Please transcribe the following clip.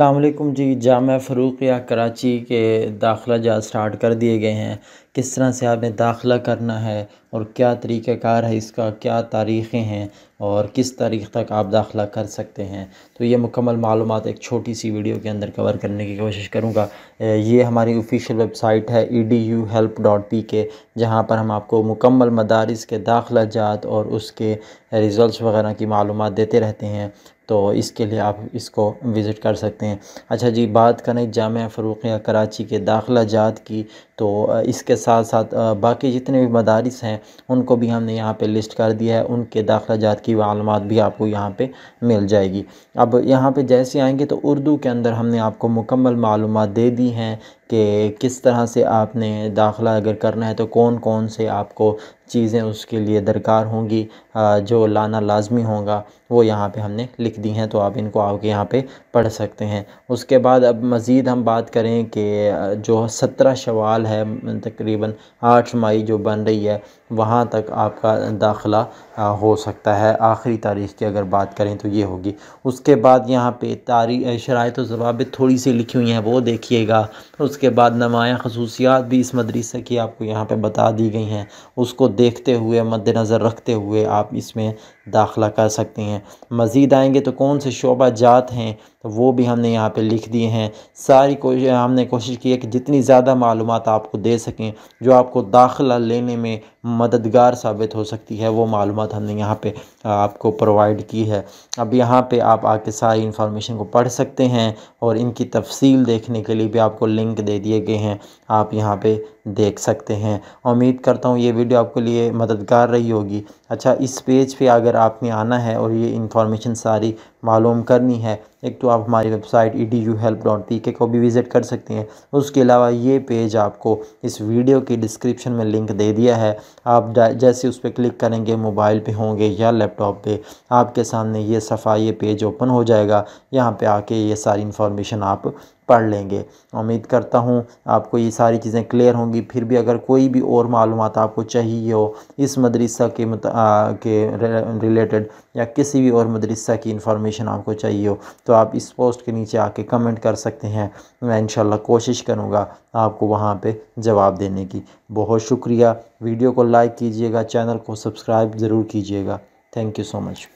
वालेकुम जी जाम फ़रूक़ या कराची के दाखिला जहाँ स्टार्ट कर दिए गए हैं किस तरह से आपने दाखिला करना है और क्या तरीक़ाकार है इसका क्या तारीख़ें हैं और किस तारीख तक आप दाखिला कर सकते हैं तो ये मुकम्मल मालूम एक छोटी सी वीडियो के अंदर कवर करने की कोशिश करूँगा ये हमारी ऑफिशियल वेबसाइट है E D U help dot P K जहाँ पर हम आपको मुकम्मल मदारस के दाखिला जात और उसके रिज़ल्ट वगैरह की मालूम देते रहते हैं तो इसके लिए आप इसको विज़िट कर सकते हैं अच्छा जी बात करें जाम फ़रूक़िया कराची के दाखिला जात की तो इसके साथ साथ बाकी जितने भी मदारस हैं उनको भी हमने यहाँ पे लिस्ट कर दिया है उनके दाखिला जात की मालूम भी आपको यहाँ पे मिल जाएगी अब यहाँ पे जैसे आएंगे तो उर्दू के अंदर हमने आपको मुकम्मल मालूम दे दी हैं कि किस तरह से आपने दाखिला अगर करना है तो कौन कौन से आपको चीज़ें उसके लिए दरकार होंगी जो लाना लाजमी होगा वो यहाँ पे हमने लिख दी हैं तो आप इनको आगे यहाँ पे पढ़ सकते हैं उसके बाद अब मज़ीद हम बात करें कि जो सत्रह शवाल है तकरीबन आठ मई जो बन रही है वहाँ तक आपका दाखिला हो सकता है आखिरी तारीख की अगर बात करें तो ये होगी उसके बाद यहाँ पे तारी शराइ तो जवाब थोड़ी सी लिखी हुई हैं वो देखिएगा उस उसके बाद नमाया खसूसियात भी इस मदरसे की आपको यहाँ पे बता दी गई हैं उसको देखते हुए मद्दनज़र रखते हुए आप इसमें दाखिला कर सकते हैं मज़ीद आएंगे तो कौन से शोबा जात हैं तो वो भी हमने यहाँ पर लिख दिए हैं सारी को हमने कोशिश की है कि जितनी ज़्यादा मालूम आपको दे सकें जो आपको दाखिला लेने में मददगार साबित हो सकती है वो मालूम हमने यहाँ पर आपको प्रोवाइड की है अब यहाँ पर आप आके सारी इंफॉर्मेशन को पढ़ सकते हैं और इनकी तफसील देखने के लिए भी आपको लिंक दे दिए गए हैं आप यहाँ पर देख सकते हैं उम्मीद करता हूँ ये वीडियो आपके लिए मददगार रही होगी अच्छा इस पेज पर अगर आपने आना है और ये इन्फॉर्मेशन सारी मालूम करनी है एक तो आप हमारी website E D U help dot P K को भी विज़िट कर सकते हैं उसके अलावा ये पेज आपको इस वीडियो की डिस्क्रिप्शन में लिंक दे दिया है आप जैसे उस पर क्लिक करेंगे मोबाइल पे होंगे या लैपटॉप पे आपके सामने ये सफ़ा ये पेज ओपन हो जाएगा यहाँ पे आके ये सारी इन्फॉर्मेशन आप पढ़ लेंगे उम्मीद करता हूँ आपको ये सारी चीज़ें क्लियर होंगी फिर भी अगर कोई भी और मालूम आपको चाहिए हो इस मदरसा के मत, आ, के रिलेटेड या किसी भी और मदरसा की इन्फॉर्मेशन आपको चाहिए हो तो आप इस पोस्ट के नीचे आके कमेंट कर सकते हैं मैं इन कोशिश करूँगा आपको वहाँ पर जवाब देने की बहुत शुक्रिया वीडियो को लाइक कीजिएगा चैनल को सब्सक्राइब ज़रूर कीजिएगा थैंक यू सो मच